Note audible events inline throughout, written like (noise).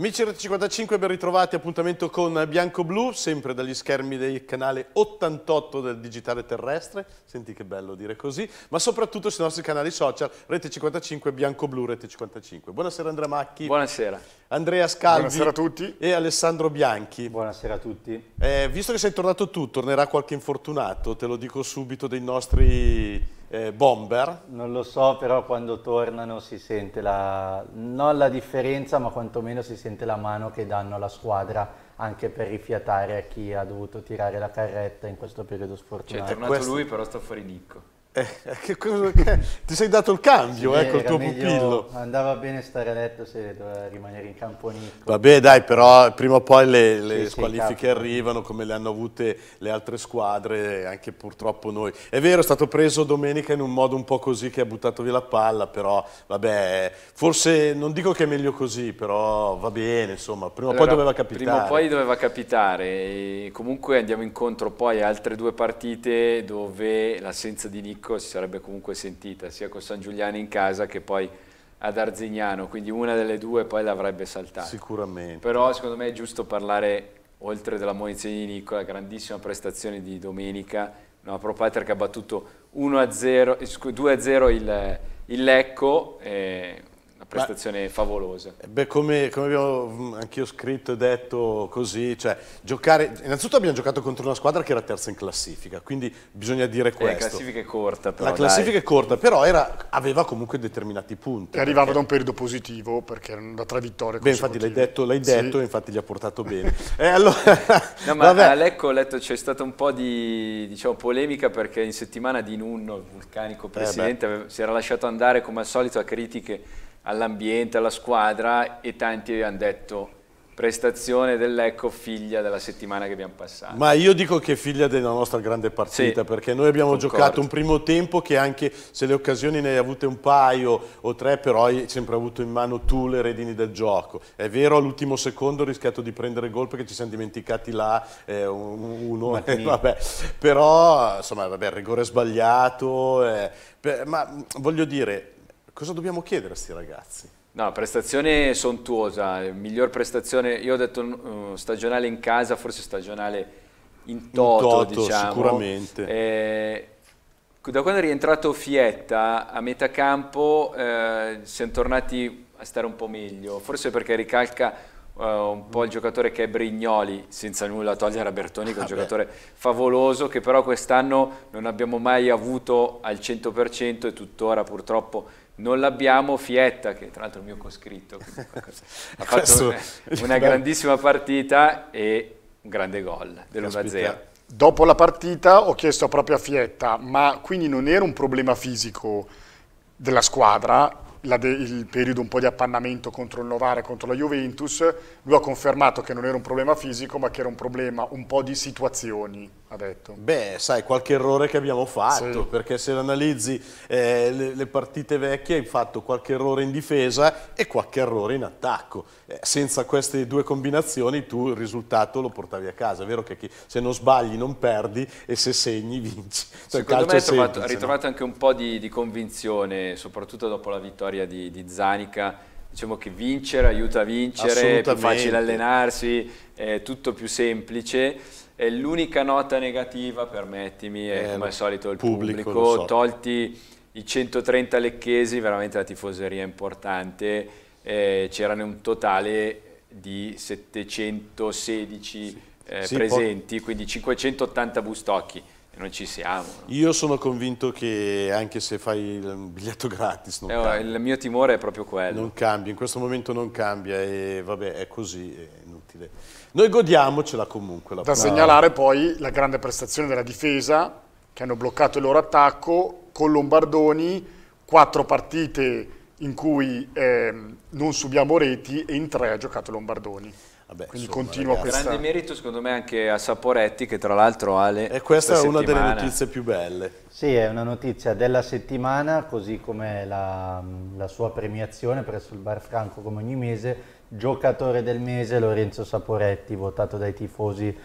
Amici R55, ben ritrovati, appuntamento con Bianco Blu, sempre dagli schermi del canale 88 del Digitale Terrestre, senti che bello dire così, ma soprattutto sui nostri canali social, Rete 55, Bianco Blu, Rete 55. Buonasera Andrea Macchi. Buonasera. Andrea Scalvi. Buonasera a tutti. E Alessandro Bianchi. Buonasera a tutti. Eh, visto che sei tornato tu, tornerà qualche infortunato, te lo dico subito, dei nostri eh, bomber. Non lo so, però quando tornano si sente la, non la differenza, ma quantomeno si sente la mano che danno alla squadra anche per rifiatare a chi ha dovuto tirare la carretta in questo periodo cioè, sfortunato. C'è tornato questo... lui però sta fuori Nicco. Eh, che cosa, che, ti sei dato il cambio sì, eh, col tuo pupillo. Andava bene stare a letto se doveva rimanere in campo nicco. Vabbè dai, però prima o poi le, le sì, squalifiche sì, arrivano come le hanno avute le altre squadre, anche purtroppo noi. È vero, è stato preso domenica in un modo un po' così che ha buttato via la palla, però vabbè, forse non dico che è meglio così, però va bene, insomma, prima o poi doveva capitare. Prima o poi doveva capitare, e comunque andiamo incontro poi a altre due partite dove l'assenza di Nico Vicco si sarebbe comunque sentita sia con San Giuliano in casa che poi ad Arzignano, quindi una delle due poi l'avrebbe saltata. Sicuramente. Però secondo me è giusto parlare, oltre della munizione di Nicola, grandissima prestazione di domenica, una Pro Patria che ha battuto 2-0 eh, il, il, Lecco, eh, prestazione favolosa. Eh beh, come, come abbiamo mm, anch'io scritto e detto così, cioè, giocare, innanzitutto abbiamo giocato contro una squadra che era terza in classifica, quindi bisogna dire eh, questo. E la classifica è corta però. La classifica dai. è corta, però era, aveva comunque determinati punti. E arrivava perché... da un periodo positivo, perché erano da tre vittorie Beh, infatti l'hai detto, l'hai detto e infatti gli ha portato bene. (laughs) e allora... (laughs) No, ma vabbè. a Lecco ho letto c'è stata un po' di diciamo, polemica perché in settimana di Nunno, il vulcanico eh, presidente, eh si era lasciato andare come al solito a critiche all'ambiente, alla squadra e tanti hanno detto prestazione dell'Ecco figlia della settimana che abbiamo passato. Ma io dico che è figlia della nostra grande partita, sì, perché noi abbiamo concordo. giocato un primo tempo che anche se le occasioni ne hai avute un paio o tre, però hai sempre avuto in mano tu le redini del gioco. È vero, all'ultimo secondo ho rischiato di prendere gol perché ci siamo dimenticati là eh, uno, (laughs) eh, vabbè. però insomma, vabbè, il rigore sbagliato, eh, per, ma voglio dire, Cosa dobbiamo chiedere a questi ragazzi? No, prestazione sontuosa, miglior prestazione, io ho detto uh, stagionale in casa, forse stagionale in toto, in toto diciamo. sicuramente. Eh, da quando è rientrato Fietta a metà campo eh, siamo tornati a stare un po' meglio, forse perché ricalca uh, un po' il giocatore che è Brignoli, senza nulla togliere a Bertoni, che è un ah giocatore beh. favoloso, che però quest'anno non abbiamo mai avuto al 100% e tuttora purtroppo non l'abbiamo Fietta, che tra l'altro è il mio coscritto, (laughs) ha fatto un, una grandissima partita e un grande gol dell'1-0. Dopo la partita ho chiesto proprio a Fietta, ma quindi non era un problema fisico della squadra, de, il periodo un po' di appannamento contro il Novara e contro la Juventus, lui ha confermato che non era un problema fisico, ma che era un problema un po' di situazioni ha detto. Beh, sai, qualche errore che abbiamo fatto, sì. perché se analizzi eh, le, le, partite vecchie hai fatto qualche errore in difesa e qualche errore in attacco. Eh, senza queste due combinazioni tu il risultato lo portavi a casa. È vero che chi, se non sbagli non perdi e se segni vinci. Cioè, Secondo me hai trovato, ritrovato no? anche un po' di, di, convinzione, soprattutto dopo la vittoria di, di Zanica. Diciamo che vincere aiuta a vincere, è più facile allenarsi, è tutto più semplice. L'unica nota negativa, permettimi, è eh, come al solito il pubblico, pubblico so. tolti i 130 lecchesi, veramente la tifoseria è importante, eh, c'erano un totale di 716 sì. Eh, sì, presenti, poi... quindi 580 bustocchi non ci siamo. No? Io sono convinto che anche se fai il biglietto gratis eh, oh, Il mio timore è proprio quello. Non cambia, in questo momento non cambia e vabbè è così, eh, inutile. Noi godiamocela comunque. da plana. segnalare poi la grande prestazione della difesa, che hanno bloccato il loro attacco, con Lombardoni, quattro partite in cui eh, non subiamo reti e in tre ha giocato Lombardoni. Vabbè, Quindi insomma, continua ragazzi. questa... Grande merito secondo me anche a Saporetti che tra l'altro Ale... E questa, questa è settimana... una delle notizie più belle. Sì, è una notizia della settimana, così come la, la sua premiazione presso il Bar Franco come ogni mese, giocatore del mese Lorenzo Saporetti, votato dai tifosi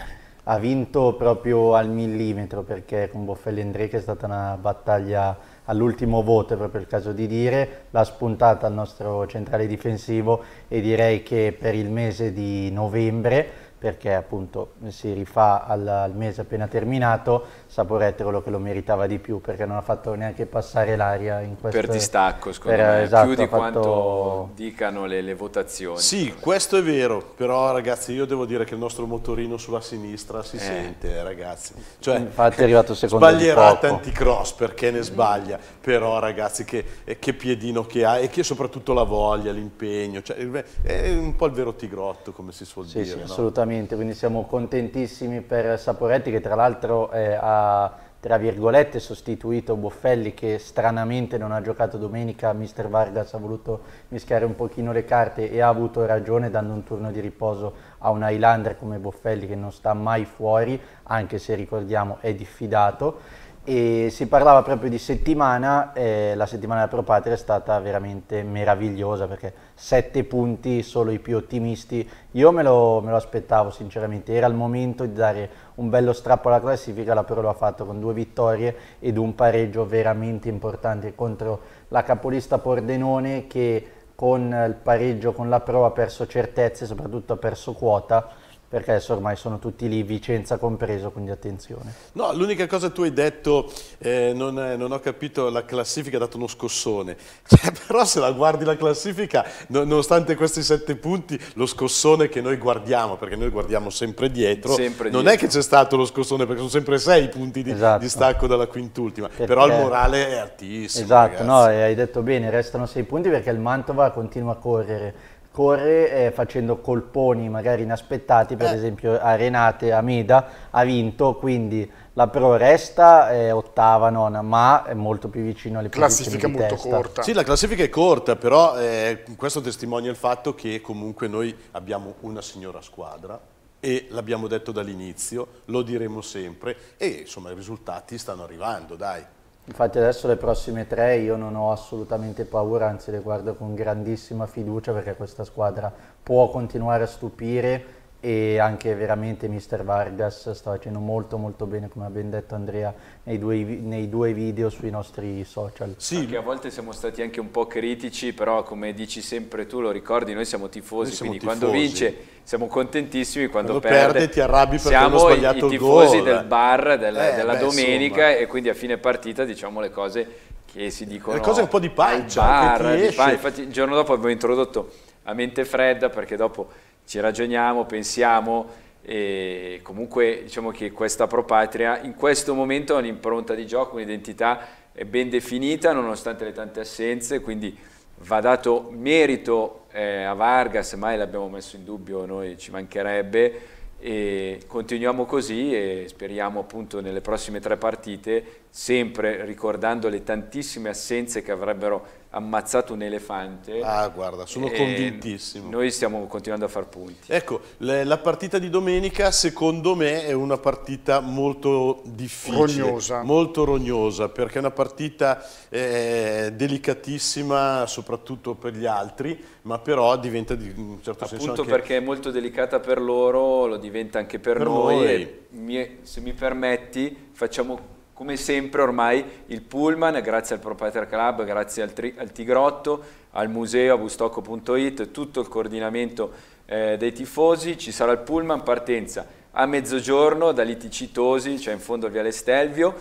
ha vinto proprio al millimetro perché con Boffelli e che è stata una battaglia all'ultimo voto, è proprio il caso di dire, l'ha spuntata al nostro centrale difensivo e direi che per il mese di novembre perché appunto si rifà al, al mese appena terminato, Saporettolo che lo meritava di più perché non ha fatto neanche passare l'aria in questo Per distacco, secondo per, me, esatto, più di fatto... quanto dicano le, le votazioni. Sì, questo è vero, però ragazzi io devo dire che il nostro motorino sulla sinistra si eh. sente, ragazzi. Cioè, Infatti è arrivato secondo Sbaglierà tanti cross perché ne sbaglia, però ragazzi che, eh, che piedino che ha e che soprattutto la voglia, l'impegno, cioè, è un po' il vero tigrotto come si suol sì, dire. Sì, no? assolutamente ovviamente, quindi siamo contentissimi per Saporetti che tra l'altro ha tra virgolette sostituito Boffelli che stranamente non ha giocato domenica, mister Vargas ha voluto mischiare un pochino le carte e ha avuto ragione dando un turno di riposo a un Highlander come Boffelli che non sta mai fuori, anche se ricordiamo è diffidato e si parlava proprio di settimana, eh, la settimana della Pro Patria è stata veramente meravigliosa perché sette punti, solo i più ottimisti, io me lo, me lo aspettavo sinceramente, era il momento di dare un bello strappo alla classifica, la Pro lo ha fatto con due vittorie ed un pareggio veramente importante contro la capolista Pordenone che con il pareggio con la Pro ha perso certezze, soprattutto ha perso quota, perché adesso ormai sono tutti lì, Vicenza compreso, quindi attenzione. No, l'unica cosa tu hai detto, eh, non, eh, non, ho capito, la classifica ha dato uno scossone, (laughs) cioè, però se la guardi la classifica, no, nonostante questi sette punti, lo scossone che noi guardiamo, perché noi guardiamo sempre dietro, sempre non dietro. è che c'è stato lo scossone, perché sono sempre sei punti di, esatto. di stacco dalla quintultima, perché... però il morale è altissimo. Esatto, ragazzi. no, hai detto bene, restano sei punti perché il Mantova continua a correre corre eh, facendo colponi magari inaspettati, per eh. esempio Arenate, Ameda ha vinto, quindi la Pro resta eh, ottava, nona, ma è molto più vicino alle classifica molto testa. corta. Sì, la classifica è corta, però eh, questo testimonia il fatto che comunque noi abbiamo una signora squadra, e l'abbiamo detto dall'inizio, lo diremo sempre e insomma i risultati stanno arrivando, dai. Infatti adesso le prossime tre io non ho assolutamente paura, anzi le guardo con grandissima fiducia perché questa squadra può continuare a stupire e anche veramente Mister Vargas sta facendo molto molto bene come ha ben detto Andrea nei due, nei due video sui nostri social sì perché a volte siamo stati anche un po' critici però come dici sempre tu lo ricordi noi siamo tifosi noi siamo quindi tifosi. quando vince siamo contentissimi quando, quando perde, perde ti arrabbi perché hanno sbagliato il gol siamo i tifosi del bar del, eh, della beh, domenica insomma. e quindi a fine partita diciamo le cose che si dicono le cose un po' di pancia, bar, di pancia. infatti il giorno dopo abbiamo introdotto a mente fredda perché dopo ci ragioniamo, pensiamo e comunque diciamo che questa propatria in questo momento ha un'impronta di gioco, un'identità ben definita nonostante le tante assenze, quindi va dato merito eh, a Vargas, mai l'abbiamo messo in dubbio, noi ci mancherebbe e continuiamo così e speriamo appunto nelle prossime tre partite, sempre ricordando le tantissime assenze che avrebbero ammazzato un elefante. Ah, guarda, sono convintissimo. Noi stiamo continuando a far punti. Ecco, le, la partita di domenica secondo me è una partita molto difficile. Rognosa. Molto rognosa, perché è una partita eh, delicatissima soprattutto per gli altri, ma però diventa di un certo Appunto senso Appunto perché è molto delicata per loro, lo diventa anche per, per noi. noi. Mi, se mi permetti, facciamo come sempre ormai il Pullman, grazie al Propeter Club, grazie al, al Tigrotto, al museo, a bustocco.it, tutto il coordinamento eh, dei tifosi, ci sarà il Pullman partenza a mezzogiorno dall'ITC Tosi, cioè in fondo al Viale Stelvio,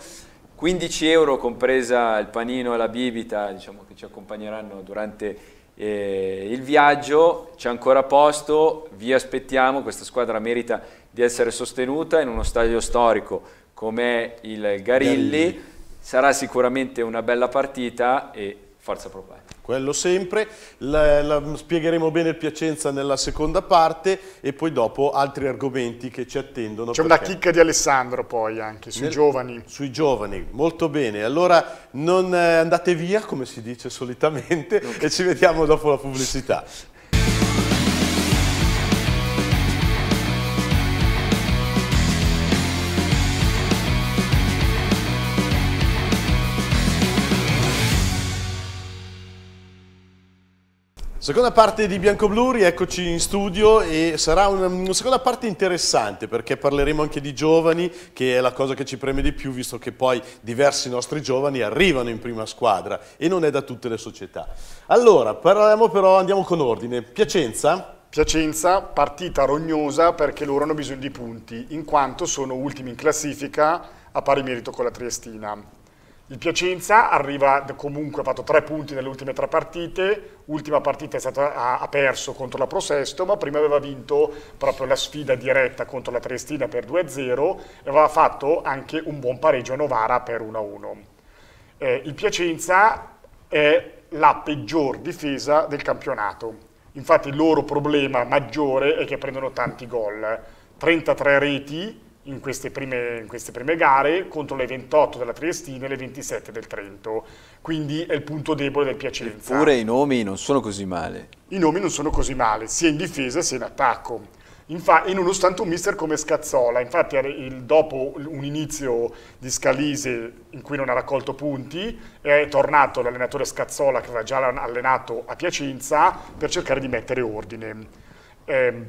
15 euro compresa il panino e la bibita diciamo, che ci accompagneranno durante eh, il viaggio, c'è ancora posto, vi aspettiamo, questa squadra merita di essere sostenuta in uno stadio storico come il Garilli, Garilli. sarà sicuramente una bella partita e forza propaganda. Quello sempre, la, la, spiegheremo bene Piacenza nella seconda parte e poi dopo altri argomenti che ci attendono. C'è una chicca di Alessandro poi anche, sui nel, giovani. Sui giovani, molto bene. Allora non eh, andate via come si dice solitamente okay. e ci vediamo dopo la pubblicità. Seconda parte di Biancoblu, eccoci in studio e sarà una, una, seconda parte interessante perché parleremo anche di giovani che è la cosa che ci preme di più visto che poi diversi nostri giovani arrivano in prima squadra e non è da tutte le società. Allora, parliamo però, andiamo con ordine. Piacenza? Piacenza, partita rognosa perché loro hanno bisogno di punti in quanto sono ultimi in classifica a pari merito con la Triestina il Piacenza arriva comunque, ha fatto tre punti nelle ultime tre partite, ultima partita stata, ha, ha, perso contro la Prosesto, ma prima aveva vinto proprio la sfida diretta contro la Triestina per 2-0 e aveva fatto anche un buon pareggio a Novara per 1-1. Eh, il Piacenza è la peggior difesa del campionato, infatti il loro problema maggiore è che prendono tanti gol, 33 reti in queste, prime, in queste, prime, gare contro le 28 della Triestina e le 27 del Trento. Quindi è il punto debole del Piacenza. Eppure i nomi non sono così male. I nomi non sono così male, sia in difesa sia in attacco. e nonostante un mister come Scazzola, infatti il, dopo un inizio di Scalise in cui non ha raccolto punti, è tornato l'allenatore Scazzola che aveva già allenato a Piacenza per cercare di mettere ordine. Eh,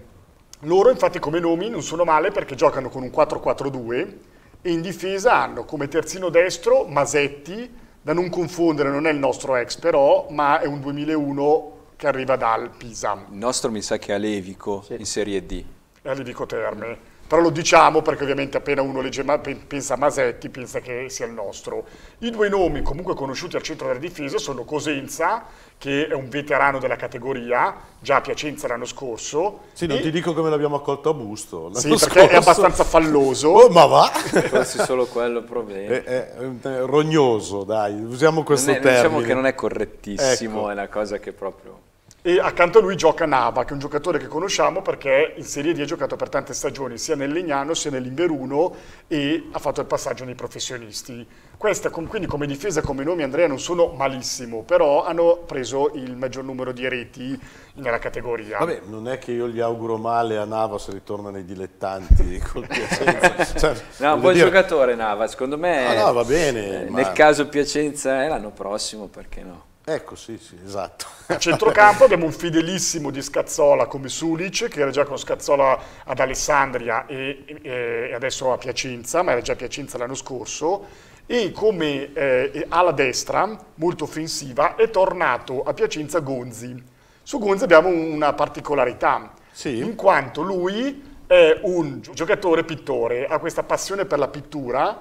loro infatti come nomi non sono male perché giocano con un 4-4-2 e in difesa hanno come terzino destro Masetti, da non confondere, non è il nostro ex però, ma è un 2001 che arriva dal Pisa. Il nostro mi sa che è Alevico sì. in Serie D. È a Levico Terme però lo diciamo perché ovviamente appena uno legge, pensa a Masetti pensa che sia il nostro. I due nomi comunque conosciuti al centro della difesa sono Cosenza, che è un veterano della categoria, già a Piacenza l'anno scorso. Sì, non ti dico come l'abbiamo accolto a Busto. Sì, (laughs) perché è abbastanza falloso. Oh, ma va! Forse solo quello problema. È, è, è, rognoso, dai, usiamo questo è, diciamo termine. Diciamo che non è correttissimo, ecco. è una cosa che proprio e accanto a lui gioca Nava, che è un giocatore che conosciamo perché in Serie D ha giocato per tante stagioni, sia nel Legnano sia nell'Inveruno e ha fatto il passaggio nei professionisti. Questa quindi come difesa, come nomi Andrea, non sono malissimo, però hanno preso il maggior numero di reti nella categoria. Vabbè, non è che io gli auguro male a Nava se ritorna nei dilettanti (laughs) col Piacenza. (laughs) cioè, no, un buon dire... giocatore Nava, secondo me... Ah, no, va bene. Eh, ma... Nel caso Piacenza è l'anno prossimo, perché no? Ecco, sì, sì, esatto. A centrocampo abbiamo un fidelissimo di Scazzola come Sulic, che era già con Scazzola ad Alessandria e, e adesso a Piacenza, ma era già a Piacenza l'anno scorso, e come eh, alla destra, molto offensiva, è tornato a Piacenza Gonzi. Su Gonzi abbiamo una particolarità, sì. in quanto lui è un giocatore pittore, ha questa passione per la pittura,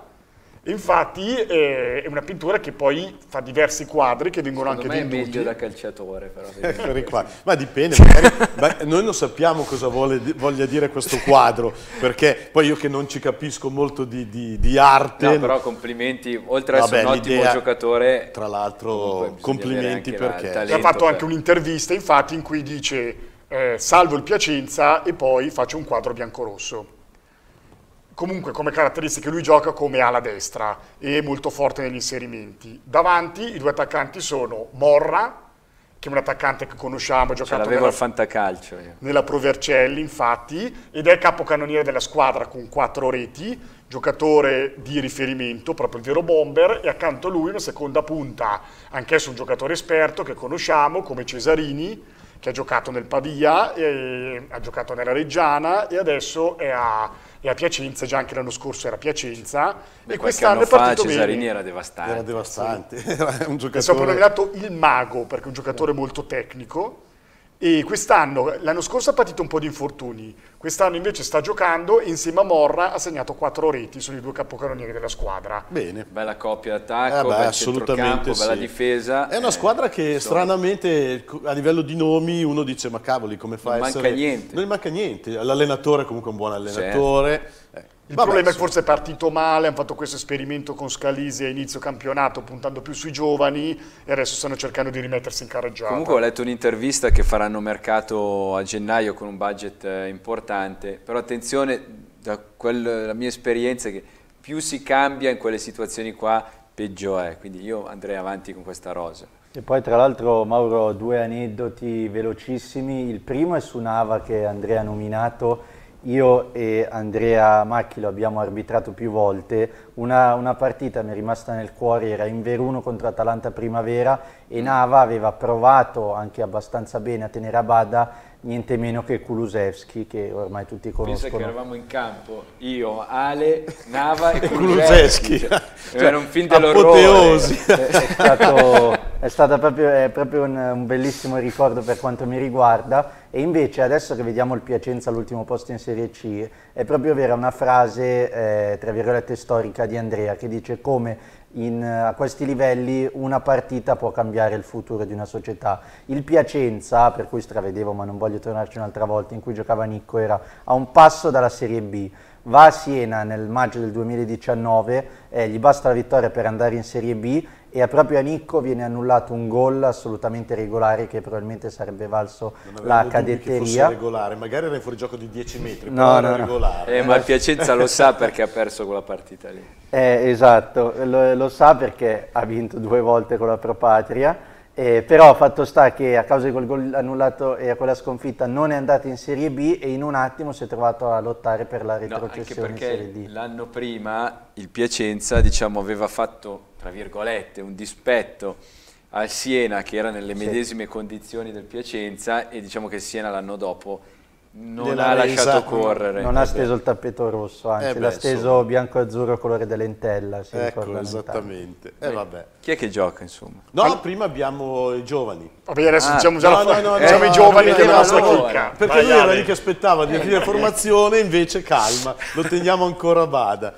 Infatti eh, è una pittura che poi fa diversi quadri che vengono Secondo anche venduti. Secondo me è meglio da calciatore però. (laughs) Ecco, ma dipende, magari, ma noi non sappiamo cosa vuole, voglia dire questo quadro, perché poi io che non ci capisco molto di, di, di arte... No, però complimenti, oltre a essere un ottimo giocatore... Tra l'altro complimenti perché... ha fatto anche un'intervista infatti in cui dice eh, salvo il Piacenza e poi faccio un quadro bianco-rosso comunque come caratteristiche lui gioca come ala destra e è molto forte negli inserimenti. Davanti i due attaccanti sono Morra, che è un attaccante che conosciamo, ha giocato nella, al fantacalcio io. nella Pro Vercelli, infatti, ed è capocannoniere della squadra con quattro reti, giocatore di riferimento, proprio il vero bomber, e accanto a lui una seconda punta, anch'esso un giocatore esperto che conosciamo come Cesarini, che ha giocato nel Pavia, ha giocato nella Reggiana e adesso è a e a Piacenza, già anche l'anno scorso era Piacenza, Beh, e quest'anno è partito fa, Cesarini bene. era devastante. Era devastante, sì. (laughs) era un giocatore... È soprannominato il mago, perché è un giocatore molto tecnico, e quest'anno, l'anno scorso ha patito un po' di infortuni, quest'anno invece sta giocando e insieme a Morra ha segnato quattro reti, sono i due capocannonieri della squadra. Bene. Bella coppia attacco, eh beh, bel assolutamente sì. bella difesa. È una eh, squadra che eh, stranamente a livello di nomi uno dice ma cavoli come fa a essere... Non manca niente. Non manca niente, l'allenatore comunque è un buon certo. allenatore. Certo. Eh il Vabbè, problema è che forse è partito male, hanno fatto questo esperimento con Scalisi a inizio campionato puntando più sui giovani e adesso stanno cercando di rimettersi in carreggiata. Comunque ho letto un'intervista che faranno mercato a gennaio con un budget eh, importante, però attenzione, da quel, la mia esperienza è che più si cambia in quelle situazioni qua, peggio è, quindi io andrei avanti con questa rosa. E poi tra l'altro Mauro due aneddoti velocissimi, il primo è su Nava che Andrea ha nominato io e Andrea Macchi lo abbiamo arbitrato più volte, una, una, partita mi è rimasta nel cuore, era in Veruno contro Atalanta Primavera e Nava aveva provato anche abbastanza bene a tenere a bada niente meno che Kulusevski che ormai tutti conoscono. Pensa che eravamo in campo, io, Ale, Nava e (laughs) Kulusevski, Kulusevski. Cioè, era un film cioè, dell'orrore, è, eh, eh. è stato è stato proprio, è proprio un, un, bellissimo ricordo per quanto mi riguarda e invece adesso che vediamo il Piacenza all'ultimo posto in Serie C è proprio vera una frase eh, tra virgolette storica di Andrea che dice come in, a questi livelli una partita può cambiare il futuro di una società. Il Piacenza, per cui stravedevo ma non voglio tornarci un'altra volta, in cui giocava Nicco era a un passo dalla Serie B va a Siena nel maggio del 2019, eh, gli basta la vittoria per andare in Serie B e a proprio a Nicco viene annullato un gol assolutamente regolare che probabilmente sarebbe valso la cadetteria. Non regolare, magari era in fuorigioco di 10 metri, no, no, regolare. No. Eh, ma il Piacenza lo sa perché ha perso quella partita lì. Eh, esatto, lo, lo sa perché ha vinto due volte con la Pro Patria. Eh, però fatto sta che a causa di quel gol annullato e a quella sconfitta non è andato in Serie B e in un attimo si è trovato a lottare per la retrocessione no, anche perché L'anno prima il Piacenza diciamo, aveva fatto, tra virgolette, un dispetto al Siena che era nelle medesime sì. condizioni del Piacenza e diciamo che il Siena l'anno dopo non ha lasciato correre. Non ha eh steso il tappeto rosso, anzi eh beh, l'ha steso insomma. bianco-azzurro colore dell'entella. Ecco, esattamente. Eh, vabbè. Chi è che gioca, insomma? No, All... prima abbiamo i giovani. Vabbè, adesso ah. diciamo già no, la... no, no, diciamo no, i giovani che della no, nostra no, chicca. Perché Vai, lui era lì che aspettava di (laughs) aprire la formazione, invece calma, lo teniamo ancora a bada.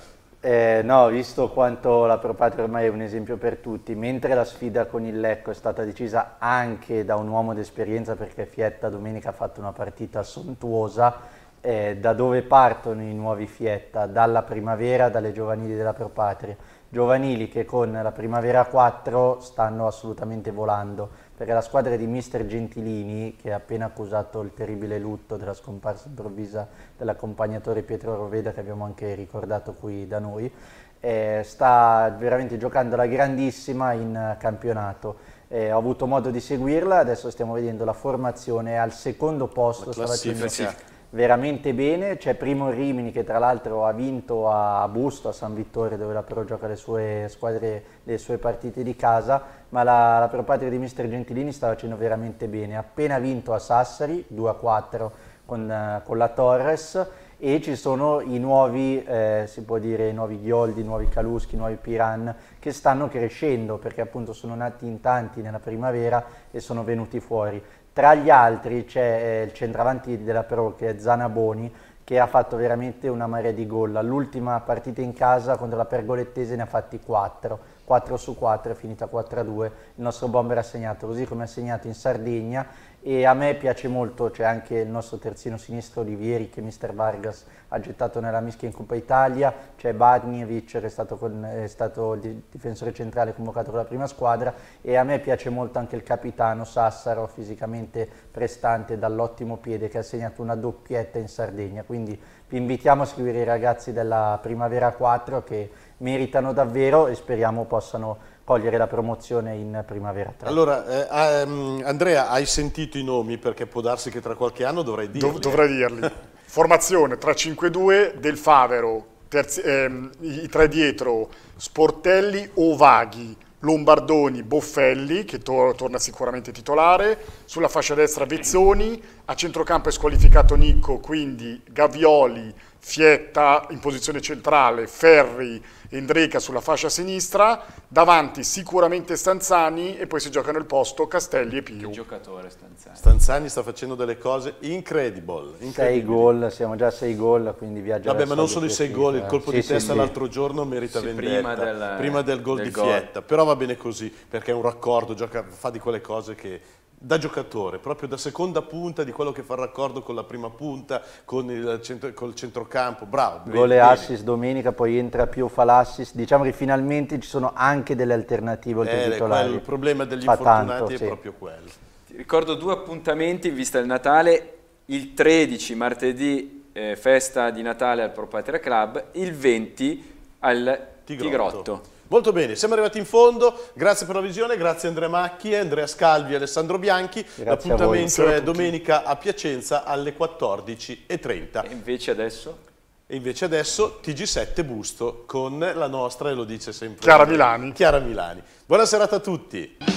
Eh, no, visto quanto la Pro Patria ormai è un esempio per tutti, mentre la sfida con il Lecco è stata decisa anche da un uomo d'esperienza perché Fietta domenica ha fatto una partita sontuosa, eh, da dove partono i nuovi Fietta? Dalla primavera, dalle giovanili della Pro Patria. Giovanili che con la primavera 4 stanno assolutamente volando perché la squadra di mister Gentilini, che ha appena accusato il terribile lutto della scomparsa improvvisa dell'accompagnatore Pietro Roveda, che abbiamo anche ricordato qui da noi, eh, sta veramente giocando la grandissima in campionato. Eh, ho avuto modo di seguirla, adesso stiamo vedendo la formazione al secondo posto. La classifica veramente bene, c'è Primo Rimini che tra l'altro ha vinto a Busto, a San Vittore dove la Pro gioca le sue, squadre, le sue partite di casa, ma la, la Pro Patria di Mister Gentilini sta facendo veramente bene, Ha appena vinto a Sassari 2 a 4 con, eh, con la Torres e ci sono i nuovi, eh, si può dire, nuovi Ghioldi, nuovi Caluschi, nuovi Piran che stanno crescendo perché appunto sono nati in tanti nella primavera e sono venuti fuori. Tra gli altri c'è eh, il centravanti della Pro che è Zanaboni che ha fatto veramente una marea di gol. L'ultima partita in casa contro la Pergolettese ne ha fatti 4, 4 su 4 è finita 4 a 2. Il nostro bomber ha segnato così come ha segnato in Sardegna e a me piace molto, c'è anche il nostro terzino sinistro Olivieri che Mr. Vargas ha gettato nella mischia in Coppa Italia, c'è Barnievic che è stato, con, è stato, il difensore centrale convocato con la prima squadra e a me piace molto anche il capitano Sassaro fisicamente prestante dall'ottimo piede che ha segnato una doppietta in Sardegna, quindi vi invitiamo a scrivere i ragazzi della Primavera 4 che meritano davvero e speriamo possano cogliere la promozione in primavera 3. Allora, eh, um, Andrea, hai sentito i nomi perché può darsi che tra qualche anno dovrai dirli. Dov dovrei dirli. (laughs) Formazione tra 5 2 del Favero, terzi, ehm, i tre dietro Sportelli o Vaghi, Lombardoni, Boffelli, che to torna sicuramente titolare, sulla fascia destra Vezzoni, a centrocampo è squalificato Nicco, quindi Gavioli, Fietta in posizione centrale, Ferri e Indreca sulla fascia sinistra, davanti sicuramente Stanzani e poi si giocano il posto Castelli e Pio. Che giocatore Stanzani. Stanzani sta facendo delle cose incredible. incredibili. Sei gol, siamo già a sei gol, quindi viaggia Vabbè, ma non solo i sei gol, il eh. colpo sì, di sì, testa sì. l'altro giorno merita sì, vendetta, prima, della, prima del gol del di goal. Fietta, però va bene così, perché è un raccordo, gioca, fa di quelle cose che da giocatore, proprio da seconda punta di quello che fa il raccordo con la prima punta, con il centro, col centrocampo, bravo. Gole assist domenica, poi entra più fa l'assist, diciamo che finalmente ci sono anche delle alternative oltre eh, titolari. Il problema degli fa infortunati tanto, è sì. proprio quello. Ti ricordo due appuntamenti in vista del Natale, il 13 martedì eh, festa di Natale al Pro Patria Club, il 20 al Tigrotto. Tigrotto. Molto bene, siamo arrivati in fondo, grazie per la visione, grazie Andrea Macchi, Andrea Scalvi e Alessandro Bianchi. Grazie L'appuntamento è domenica a Piacenza alle 14.30. E invece adesso? E invece adesso TG7 Busto con la nostra, e lo dice sempre Chiara Milani. Chiara Milani. Buona serata a tutti.